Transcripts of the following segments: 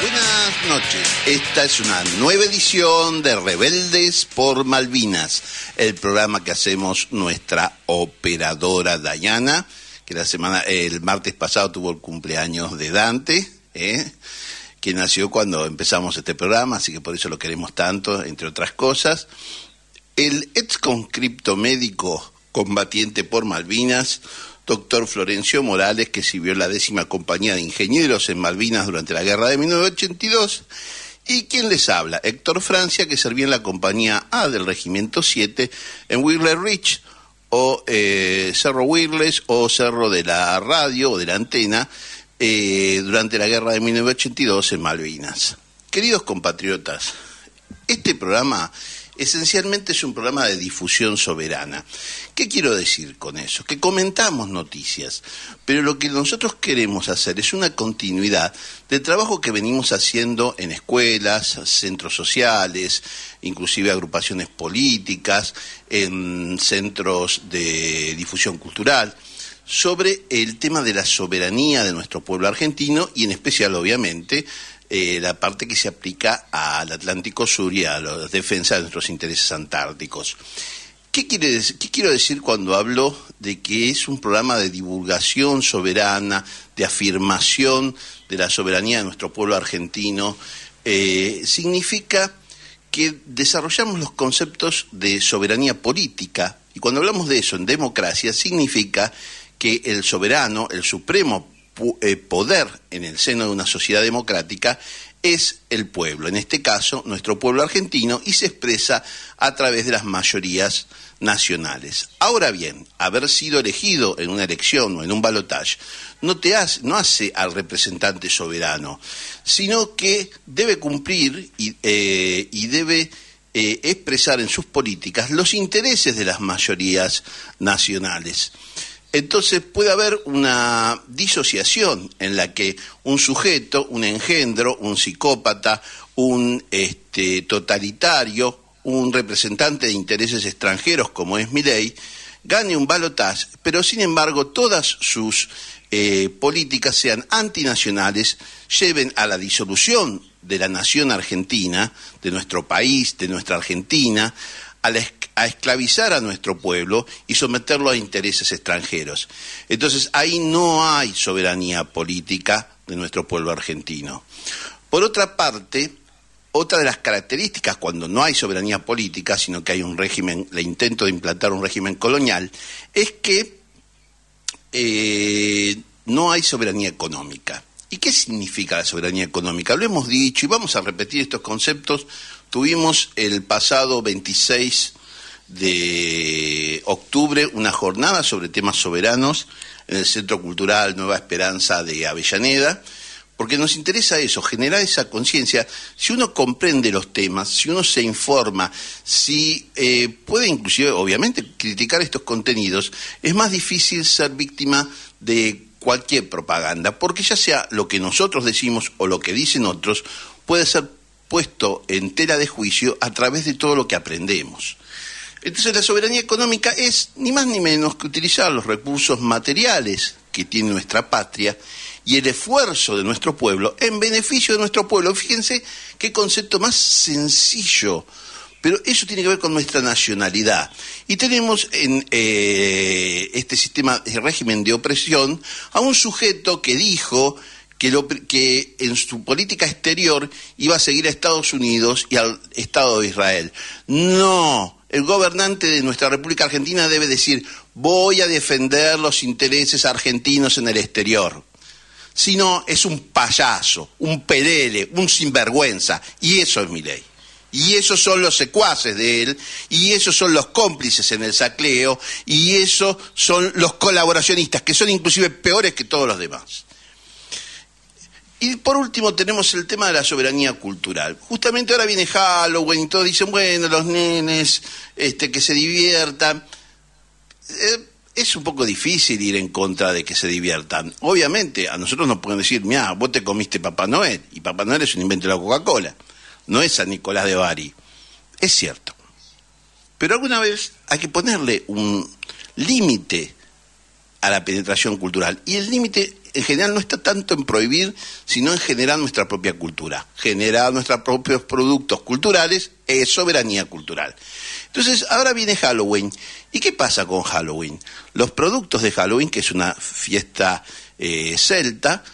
Buenas noches. Esta es una nueva edición de Rebeldes por Malvinas, el programa que hacemos nuestra operadora Dayana, que la semana el martes pasado tuvo el cumpleaños de Dante, ¿eh? que nació cuando empezamos este programa, así que por eso lo queremos tanto, entre otras cosas. El ex conscripto médico combatiente por Malvinas, doctor Florencio Morales, que sirvió en la décima compañía de ingenieros en Malvinas durante la guerra de 1982, y quien les habla, Héctor Francia, que sirvió en la compañía A del Regimiento 7 en Wheeler Ridge, o eh, Cerro Wireless, o Cerro de la Radio, o de la Antena, eh, durante la guerra de 1982 en Malvinas. Queridos compatriotas, este programa Esencialmente es un programa de difusión soberana. ¿Qué quiero decir con eso? Que comentamos noticias, pero lo que nosotros queremos hacer es una continuidad del trabajo que venimos haciendo en escuelas, centros sociales, inclusive agrupaciones políticas, en centros de difusión cultural sobre el tema de la soberanía de nuestro pueblo argentino y en especial, obviamente, eh, la parte que se aplica al Atlántico Sur y a la defensa de nuestros intereses antárticos. ¿Qué, quiere, ¿Qué quiero decir cuando hablo de que es un programa de divulgación soberana, de afirmación de la soberanía de nuestro pueblo argentino? Eh, significa que desarrollamos los conceptos de soberanía política. Y cuando hablamos de eso en democracia, significa que el soberano, el supremo eh, poder en el seno de una sociedad democrática es el pueblo, en este caso nuestro pueblo argentino, y se expresa a través de las mayorías nacionales. Ahora bien, haber sido elegido en una elección o en un balotaje no, te hace, no hace al representante soberano, sino que debe cumplir y, eh, debe eh, expresar en sus políticas los intereses de las mayorías nacionales entonces puede haber una disociación en la que un sujeto, un engendro, un psicópata, un este, totalitario, un representante de intereses extranjeros como es Milei, gane un balotaje, pero sin embargo todas sus eh, políticas sean antinacionales, lleven a la disolución de la nación argentina, de nuestro país, de nuestra Argentina, a, esclavizar a nuestro pueblo y someterlo a intereses extranjeros. Entonces ahí no hay soberanía política de nuestro pueblo argentino. Por otra parte, otra de las características cuando no hay soberanía política, sino que hay un régimen, el intento de implantar un régimen colonial, es que eh, no hay soberanía económica. ¿Y qué significa la soberanía económica? Lo hemos dicho y vamos a repetir estos conceptos Tuvimos el pasado 26 de octubre una jornada sobre temas soberanos en el Centro Cultural Nueva Esperanza de Avellaneda, porque nos interesa eso, generar esa conciencia. Si uno comprende los temas, si uno se informa, si eh, puede inclusive, obviamente, criticar estos contenidos, es más difícil ser víctima de cualquier propaganda, porque ya sea lo que nosotros decimos o lo que dicen otros, puede ser puesto en tela de juicio a través de todo lo que aprendemos. Entonces la soberanía económica es ni más ni menos que utilizar los recursos materiales que tiene nuestra patria y el esfuerzo de nuestro pueblo en beneficio de nuestro pueblo. Fíjense qué concepto más sencillo, pero eso tiene que ver con nuestra nacionalidad. Y tenemos en eh, este sistema, de régimen de opresión, a un sujeto que dijo que, en su política exterior iba a seguir a Estados Unidos y al Estado de Israel. No, el gobernante de nuestra República Argentina debe decir, voy a defender los intereses argentinos en el exterior. Si no, es un payaso, un pedele, un sinvergüenza. Y eso es mi ley. Y esos son los secuaces de él, y esos son los cómplices en el sacleo, y esos son los colaboracionistas, que son inclusive peores que todos los demás. Y por último tenemos el tema de la soberanía cultural. Justamente ahora viene Halloween y todos dicen, bueno, los nenes, este, que se diviertan. Eh, es un poco difícil ir en contra de que se diviertan. Obviamente, a nosotros nos pueden decir, mira, vos te comiste Papá Noel, y Papá Noel es un invento de la Coca-Cola, no es San Nicolás de Bari. Es cierto. Pero alguna vez hay que ponerle un límite a la penetración cultural. Y el límite en general no está tanto en prohibir, sino en generar nuestra propia cultura, generar nuestros propios productos culturales, es eh, soberanía cultural. Entonces, ahora viene Halloween. ¿Y qué pasa con Halloween? Los productos de Halloween, que es una fiesta eh, celta,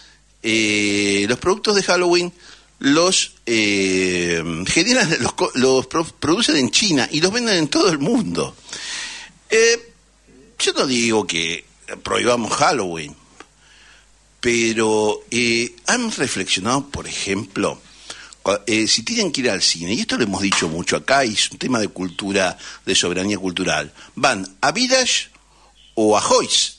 eh, los productos de Halloween los eh, generan, los, los, producen en China y los venden en todo el mundo. yo no digo que prohibamos Halloween, pero eh, han reflexionado, por ejemplo, eh, si tienen que ir al cine, y esto lo hemos dicho mucho acá, y es un tema de cultura, de soberanía cultural, van a Village o a Joyce.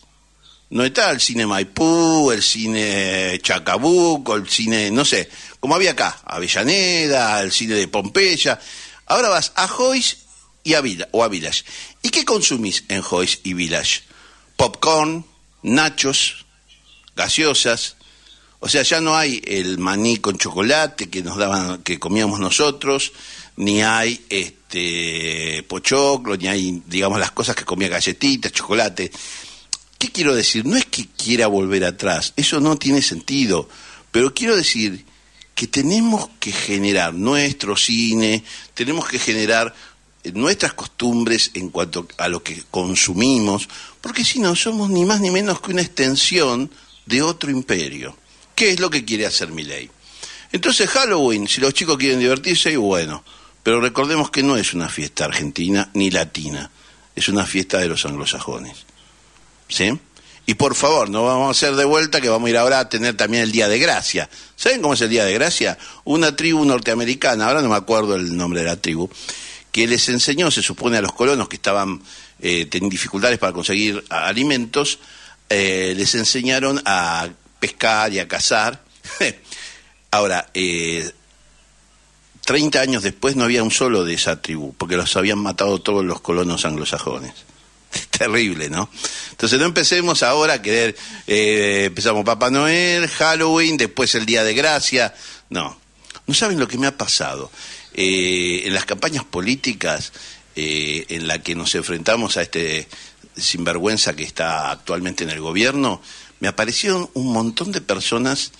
No está el cine Maipú, el cine Chacabuco, el cine, no sé, como había acá, Avellaneda, el cine de Pompeya. Ahora vas a Joyce y a o a Village. ¿Y qué consumís en Joyce y Village? Popcorn, nachos, gaseosas. O sea, ya no hay el maní con chocolate que nos daban, que comíamos nosotros, ni hay este pochoclo, ni hay, digamos, las cosas que comía galletitas, chocolate. ¿Qué quiero decir? No es que quiera volver atrás, eso no tiene sentido, pero quiero decir que tenemos que generar nuestro cine, tenemos que generar eh, nuestras costumbres en cuanto a lo que consumimos, porque si no somos ni más ni menos que una extensión de otro imperio. ¿Qué es lo que quiere hacer mi ley? Entonces Halloween, si los chicos quieren divertirse, bueno, pero recordemos que no es una fiesta argentina ni latina, es una fiesta de los anglosajones. ¿Sí? Y por favor, no vamos a hacer de vuelta que vamos a ir ahora a tener también el Día de Gracia. ¿Saben cómo es el Día de Gracia? Una tribu norteamericana, ahora no me acuerdo el nombre de la tribu, que les enseñó, se supone, a los colonos que estaban eh, dificultades para conseguir alimentos, eh, les enseñaron a pescar y a cazar. Ahora, 30 eh, años después no había un solo de esa tribu, porque los habían matado todos los colonos anglosajones. Terrible, ¿no? Entonces no empecemos ahora a querer, eh, empezamos Papá Noel, Halloween, después el Día de Gracia. No, no saben lo que me ha pasado. en las campañas políticas en las que nos enfrentamos a este sinvergüenza que está actualmente en el gobierno, me aparecieron un montón de personas,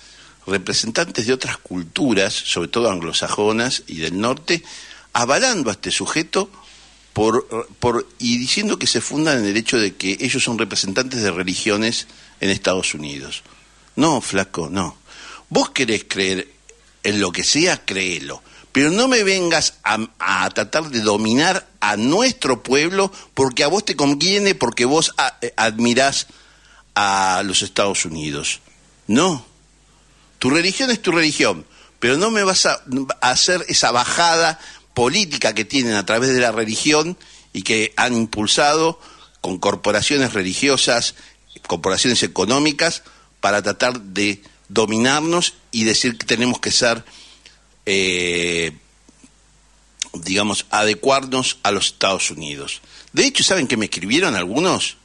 representantes de otras culturas, sobre todo anglosajonas y del norte, avalando a este sujeto por, por, y diciendo que se fundan en el hecho de que ellos son representantes de religiones en Estados Unidos. No, flaco, no. Vos querés creer en lo que sea, créelo. Pero no me vengas a, a tratar de dominar a nuestro pueblo porque a vos te conviene, porque vos eh, admirás a los Estados Unidos. No. Tu religión es tu religión, pero no me vas a, hacer esa bajada política que tienen a través de la religión y que han impulsado con corporaciones religiosas, corporaciones económicas, para tratar de dominarnos y decir que tenemos que ser eh, digamos, adecuarnos a los Estados Unidos. De hecho, ¿saben que me escribieron algunos?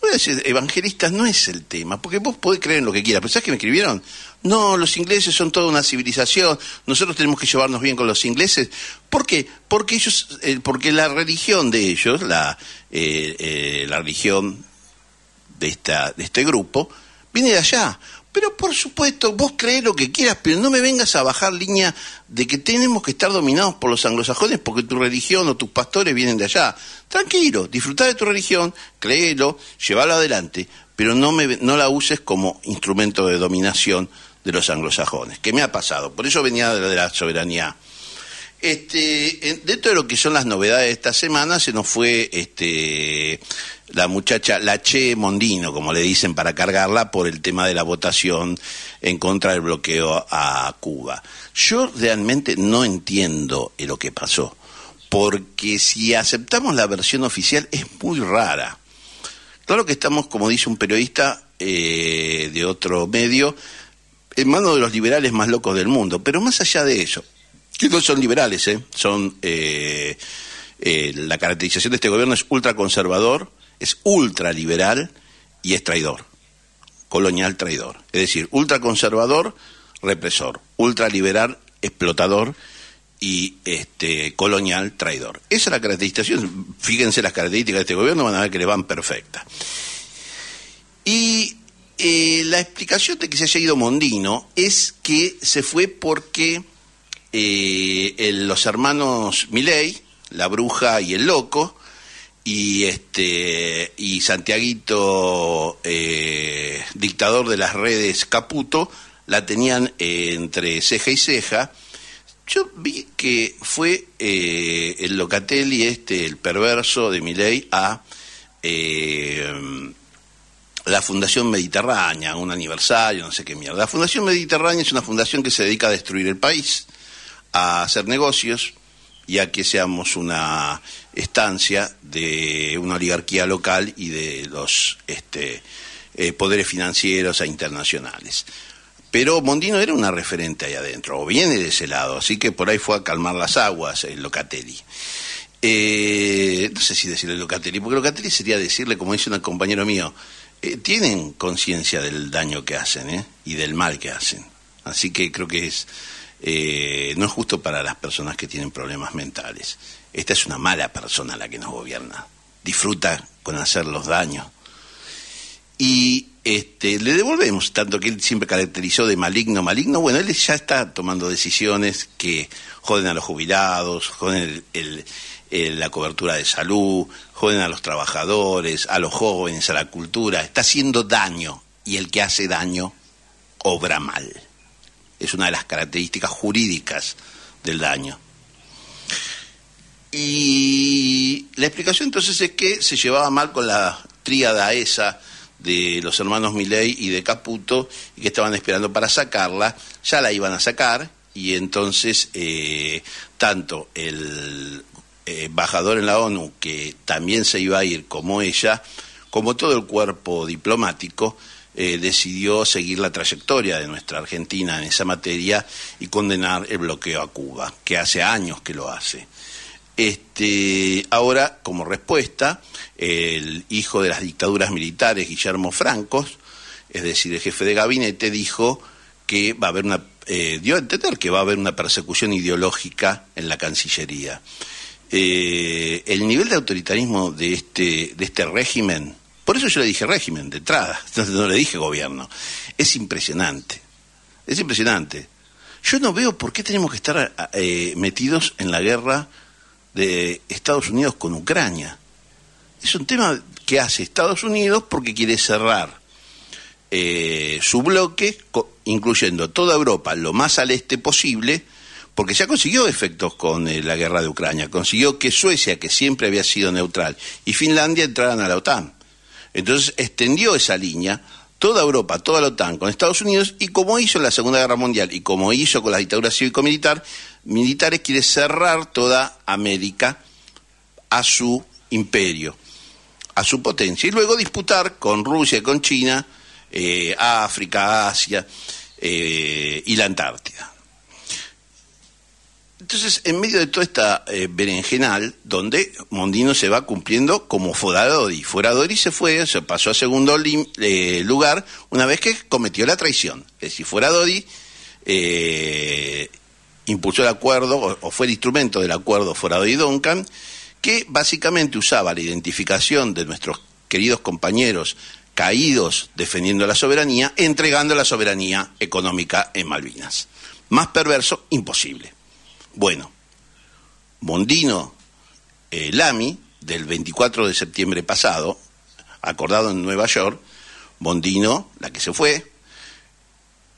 Pues, eh, evangelistas no es el tema, porque vos podés creer en lo que quieras, pero ¿sabes que me escribieron? No, los ingleses son toda una civilización, nosotros tenemos que llevarnos bien con los ingleses. ¿Por qué? Porque, ellos, eh, porque la religión de ellos, la, eh, la religión de, esta, de este grupo, viene de allá. Pero por supuesto, vos crees lo que quieras, pero no me vengas a bajar línea de que tenemos que estar dominados por los anglosajones porque tu religión o tus pastores vienen de allá. Tranquilo, disfruta de tu religión, créelo, llévalo adelante, pero no, me, no la uses como instrumento de dominación de los anglosajones, ¿Qué me ha pasado. Por eso venía de la soberanía este, dentro de lo que son las novedades de esta semana, se nos fue este, la muchacha, la Che Mondino, como le dicen, para cargarla por el tema de la votación en contra del bloqueo a Cuba. Yo realmente no entiendo lo que pasó, porque si aceptamos la versión oficial es muy rara. Claro que estamos, como dice un periodista eh, de otro medio, en manos de los liberales más locos del mundo, pero más allá de eso, que son liberales, ¿eh? son eh, eh, la caracterización de este gobierno es ultraconservador, es ultraliberal y es traidor, colonial traidor. Es decir, ultraconservador, represor, ultraliberal, explotador y este colonial traidor. Esa es la caracterización. Fíjense las características de este gobierno, van a ver que le van perfectas. Y eh, la explicación de que se haya ido Mondino es que se fue porque eh, los hermanos Milei, la bruja y el loco, y este y Santiaguito, eh, dictador de las redes Caputo, la tenían eh, entre ceja y ceja. Yo vi que fue eh, el Locatelli, este, el perverso de Milei, a la Fundación Mediterránea, un aniversario, no sé qué mierda. La Fundación Mediterránea es una fundación que se dedica a destruir el país a hacer negocios y a que seamos una estancia de una oligarquía local y de los este, eh, poderes financieros e internacionales. Pero Mondino era una referente ahí adentro, o viene de ese lado, así que por ahí fue a calmar las aguas el Locatelli. Eh, no sé si decirle Locatelli, porque Locatelli sería decirle, como dice un compañero mío, eh, tienen conciencia del daño que hacen y del mal que hacen. Así que creo que es eh, no es justo para las personas que tienen problemas mentales. Esta es una mala persona la que nos gobierna. Disfruta con hacer los daños. Y este, le devolvemos, tanto que él siempre caracterizó de maligno, maligno. Bueno, él ya está tomando decisiones que joden a los jubilados, joden la cobertura de salud, joden a los trabajadores, a los jóvenes, a la cultura. Está haciendo daño y el que hace daño obra mal es una de las características jurídicas del daño. Y la explicación entonces es que se llevaba mal con la tríada esa de los hermanos Milei y de Caputo, y que estaban esperando para sacarla, ya la iban a sacar, y entonces eh, tanto el eh, embajador en la ONU, que también se iba a ir como ella, como todo el cuerpo diplomático, eh, decidió seguir la trayectoria de nuestra Argentina en esa materia y condenar el bloqueo a Cuba, que hace años que lo hace. Este, ahora, como respuesta, el hijo de las dictaduras militares, Guillermo Francos, es decir, el jefe de gabinete, dijo que va a haber una, eh, dio a entender que va a haber una persecución ideológica en la Cancillería. Eh, el nivel de autoritarismo de este, de este régimen por eso yo le dije régimen de entrada, no, le dije gobierno. Es impresionante, es impresionante. Yo no veo por qué tenemos que estar eh, metidos en la guerra de Estados Unidos con Ucrania. Es un tema que hace Estados Unidos porque quiere cerrar eh, su bloque, incluyendo toda Europa, lo más al este posible, porque ya consiguió efectos con eh, la guerra de Ucrania, consiguió que Suecia, que siempre había sido neutral, y Finlandia entraran a la OTAN. Entonces extendió esa línea toda Europa, toda la OTAN, con Estados Unidos, y como hizo en la Segunda Guerra Mundial y como hizo con la dictadura cívico-militar, militares quiere cerrar toda América a su imperio, a su potencia, y luego disputar con Rusia y con China eh, África, Asia eh, y la Antártida. Entonces, en medio de toda esta eh, berenjenal, donde Mondino se va cumpliendo como Fuera Dodi se fue, se pasó a segundo eh, lugar una vez que cometió la traición. Es decir, Fuera Dodi eh, impulsó el acuerdo, o, fue el instrumento del acuerdo Foradori-Duncan, que básicamente usaba la identificación de nuestros queridos compañeros caídos defendiendo la soberanía, entregando la soberanía económica en Malvinas. Más perverso, imposible. Bueno, Mondino Lami eh, Lamy, del 24 de septiembre pasado, acordado en Nueva York, Bondino, la que se fue,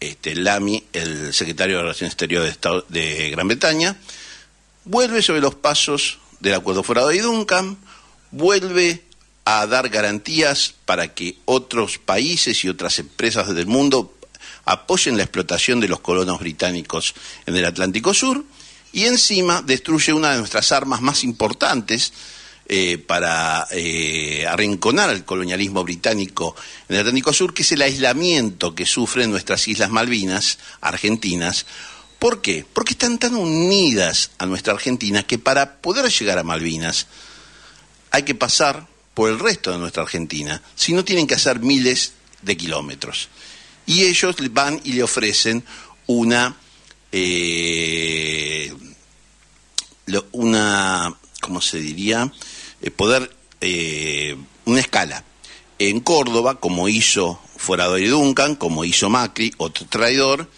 este, Lamy, el secretario de Relaciones Exteriores de, de Gran Bretaña, vuelve sobre los pasos del acuerdo forado de Duncan, vuelve a dar garantías para que otros países y otras empresas del mundo apoyen la explotación de los colonos británicos en el Atlántico Sur y encima destruye una de nuestras armas más importantes eh, para eh, arrinconar al colonialismo británico en el Atlántico Sur, que es el aislamiento que sufren nuestras Islas Malvinas, argentinas. ¿Por qué? Porque están tan unidas a nuestra Argentina que para poder llegar a Malvinas hay que pasar por el resto de nuestra Argentina, si no tienen que hacer miles de kilómetros. Y ellos van y le ofrecen una eh, una, ¿cómo se diría? Eh, poder, eh, una escala. En Córdoba, como hizo Forador y Duncan, como hizo Macri, otro traidor,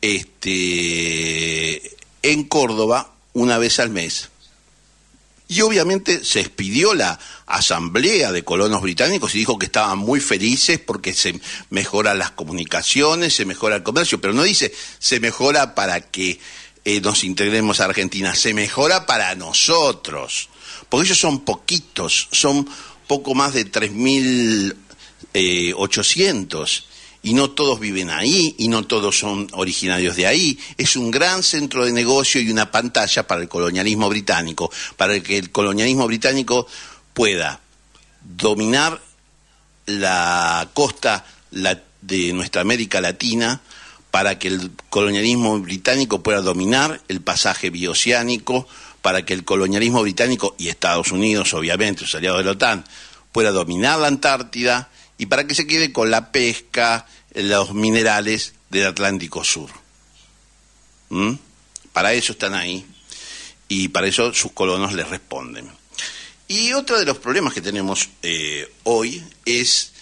este, en Córdoba, una vez al mes, y obviamente se expidió la asamblea de colonos británicos y dijo que estaban muy felices porque se mejoran las comunicaciones, se mejora el comercio, pero no dice se mejora para que eh, nos integremos a Argentina, se mejora para nosotros, porque ellos son poquitos, son poco más de 3.800 y no todos viven ahí y no todos son originarios de ahí. Es un gran centro de negocio y una pantalla para el colonialismo británico, para que el colonialismo británico pueda dominar la costa de nuestra América Latina, para que el colonialismo británico pueda dominar el pasaje bioceánico, para que el colonialismo británico y Estados Unidos, obviamente, los aliados de la OTAN, pueda dominar la Antártida y para que se quede con la pesca, los minerales del Atlántico Sur. ¿Mm? Para eso están ahí y para eso sus colonos les responden. Y otro de los problemas que tenemos eh, hoy es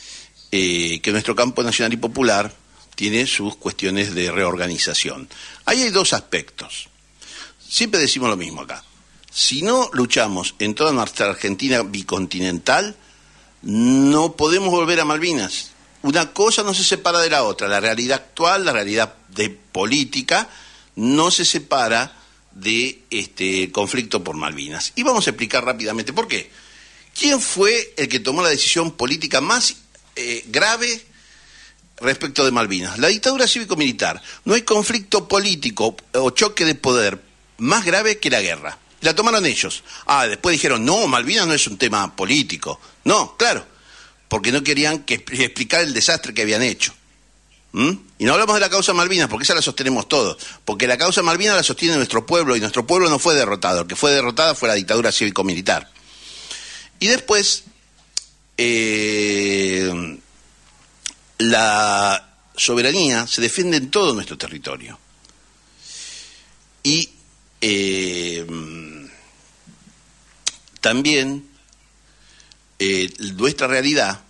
eh, que nuestro campo nacional y popular tiene sus cuestiones de reorganización. Ahí hay dos aspectos. Siempre decimos lo mismo acá. Si no luchamos en toda nuestra Argentina bicontinental, no podemos volver a Malvinas. Una cosa no se separa de la otra. La realidad actual, la realidad de política, no se separa de este conflicto por Malvinas. Y vamos a explicar rápidamente por qué. ¿Quién fue el que tomó la decisión política más eh, grave respecto de Malvinas? La dictadura cívico-militar. No hay conflicto político o choque de poder más grave que la guerra. La tomaron ellos. Ah, después dijeron, no, Malvinas no es un tema político. No, claro, porque no querían que explicar el desastre que habían hecho. ¿Mm? Y no hablamos de la causa Malvinas, porque esa la sostenemos todos. Porque la causa Malvinas la sostiene nuestro pueblo y nuestro pueblo no fue derrotado. El que fue derrotada fue la dictadura cívico-militar. Y después, eh, la soberanía se defiende en todo nuestro territorio. Y eh, también eh, nuestra realidad,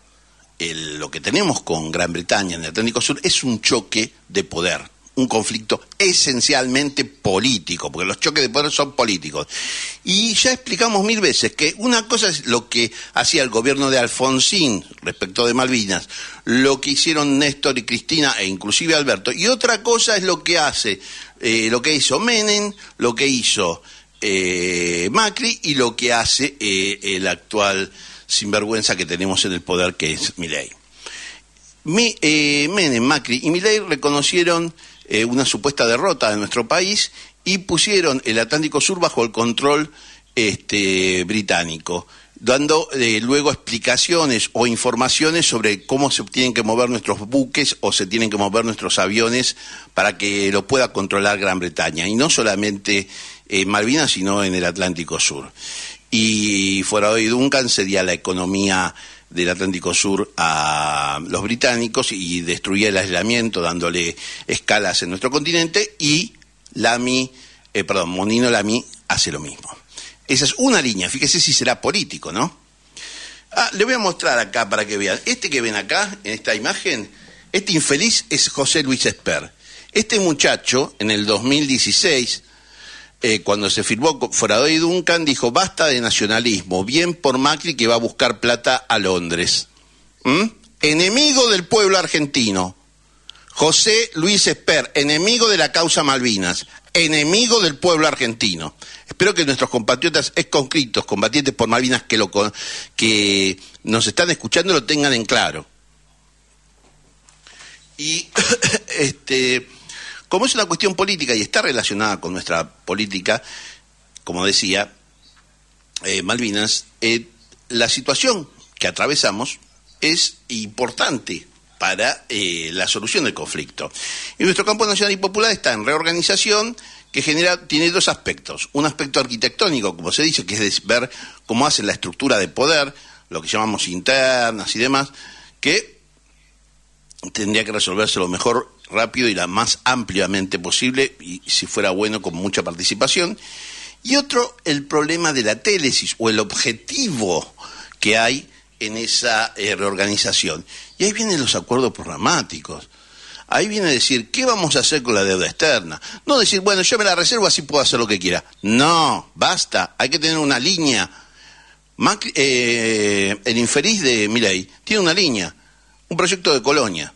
lo que tenemos con Gran Bretaña en el Atlántico Sur, es un choque de poder, un conflicto esencialmente político, porque los choques de poder son políticos. Y ya explicamos mil veces que una cosa es lo que hacía el gobierno de Alfonsín respecto de Malvinas, lo que hicieron Néstor y Cristina e inclusive Alberto, y otra cosa es lo que hace, eh, lo que hizo Menem, lo que hizo eh, Macri y lo que hace eh, el actual sinvergüenza que tenemos en el poder, que es Milley eh, Menem, Macri y Milley reconocieron una supuesta derrota de nuestro país y pusieron el Atlántico Sur bajo el control este, británico dando luego explicaciones o informaciones sobre cómo se tienen que mover nuestros buques o se tienen que mover nuestros aviones para que lo pueda controlar Gran Bretaña. Y no solamente Malvinas, sino en el Atlántico Sur. Y fuera de Duncan sería la economía del Atlántico Sur a los británicos y destruía el aislamiento dándole escalas en nuestro continente y Lamy, eh, perdón, Monino Lamy hace lo mismo. Esa es una línea, fíjese si será político, ¿no? Ah, le voy a mostrar acá para que vean. Este que ven acá, en esta imagen, este infeliz es José Luis Esper. Este muchacho, en el 2016, eh, cuando se firmó Foradoy Duncan, dijo, basta de nacionalismo, bien por Macri que va a buscar plata a Londres. ¿Mm? Enemigo del pueblo argentino. José Luis Esper, enemigo de la causa Malvinas, enemigo del pueblo argentino. Espero que nuestros compatriotas exconscriptos combatientes por Malvinas que, lo, que nos están escuchando lo tengan en claro. Y este como es una cuestión política y está relacionada con nuestra política, como decía eh, Malvinas, eh, la situación que atravesamos es importante para eh, la solución del conflicto. Y nuestro campo nacional y popular está en reorganización que genera, tiene dos aspectos. Un aspecto arquitectónico, como se dice, que es ver cómo hace la estructura de poder, lo que llamamos internas y demás, que tendría que resolverse lo mejor, rápido y la más ampliamente posible, y si fuera bueno, con mucha participación. Y otro, el problema de la télesis o el objetivo que hay en esa eh, reorganización. Y ahí vienen los acuerdos programáticos. Ahí viene decir, ¿qué vamos a hacer con la deuda externa? No decir, bueno, yo me la reservo así puedo hacer lo que quiera. No, basta, hay que tener una línea. Eh, el infeliz de Miley tiene una línea, un proyecto de colonia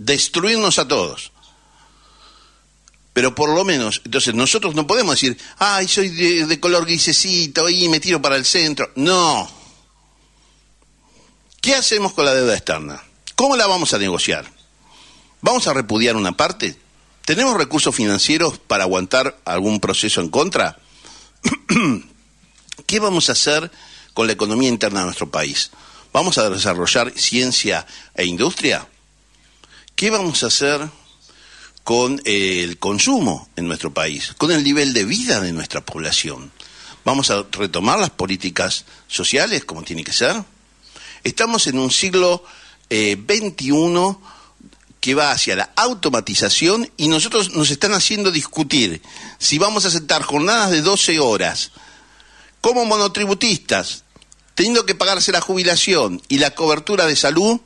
destruirnos a todos. Pero por lo menos, entonces nosotros no podemos decir, ay, soy de, color grisecito y me tiro para el centro. No. ¿Qué hacemos con la deuda externa? ¿Cómo la vamos a negociar? ¿Vamos a repudiar una parte? ¿Tenemos recursos financieros para aguantar algún proceso en contra? ¿Qué vamos a hacer con la economía interna de nuestro país? ¿Vamos a desarrollar ciencia e industria? ¿Qué vamos a hacer con el consumo en nuestro país, con el nivel de vida de nuestra población? ¿Vamos a retomar las políticas sociales como tiene que ser? Estamos en un siglo XXI eh, que va hacia la automatización y nosotros nos están haciendo discutir si vamos a aceptar jornadas de 12 horas como monotributistas, teniendo que pagarse la jubilación y la cobertura de salud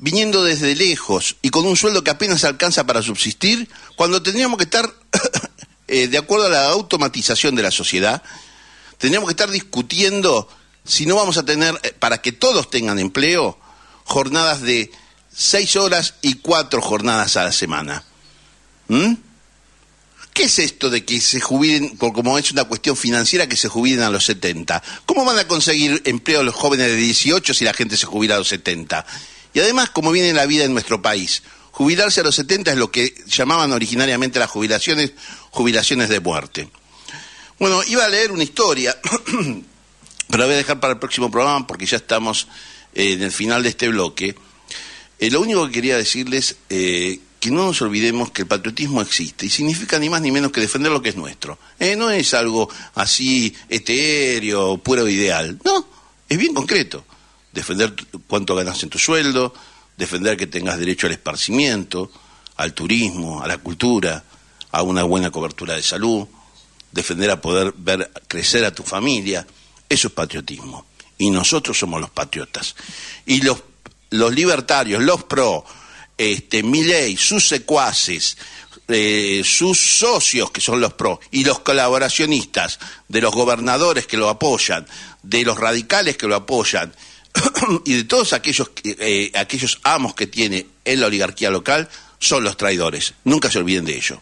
viniendo desde lejos y con un sueldo que apenas alcanza para subsistir, cuando tendríamos que estar, eh, de acuerdo a la automatización de la sociedad, tendríamos que estar discutiendo si no vamos a tener, eh, para que todos tengan empleo, jornadas de seis horas y cuatro jornadas a la semana. ¿Mm? ¿Qué es esto de que se jubilen, por como es una cuestión financiera, que se jubilen a los 70? ¿Cómo van a conseguir empleo los jóvenes de 18 si la gente se jubila a los 70? Y además, como viene la vida en nuestro país, jubilarse a los 70 es lo que llamaban originariamente las jubilaciones, jubilaciones de muerte. Bueno, iba a leer una historia, pero la voy a dejar para el próximo programa porque ya estamos eh, en el final de este bloque. Eh, lo único que quería decirles, es eh, que no nos olvidemos que el patriotismo existe y significa ni más ni menos que defender lo que es nuestro. no es algo así etéreo, puro ideal, no, es bien concreto defender cuánto ganas en tu sueldo, defender que tengas derecho al esparcimiento, al turismo, a la cultura, a una buena cobertura de salud, defender a poder ver crecer a tu familia. Eso es patriotismo. Y nosotros somos los patriotas. Y los, libertarios, los pro, este, ley, sus secuaces, eh, sus socios, que son los pro, y los colaboracionistas de los gobernadores que lo apoyan, de los radicales que lo apoyan, y de todos aquellos, eh, aquellos amos que tiene en la oligarquía local son los traidores. Nunca se olviden de ello.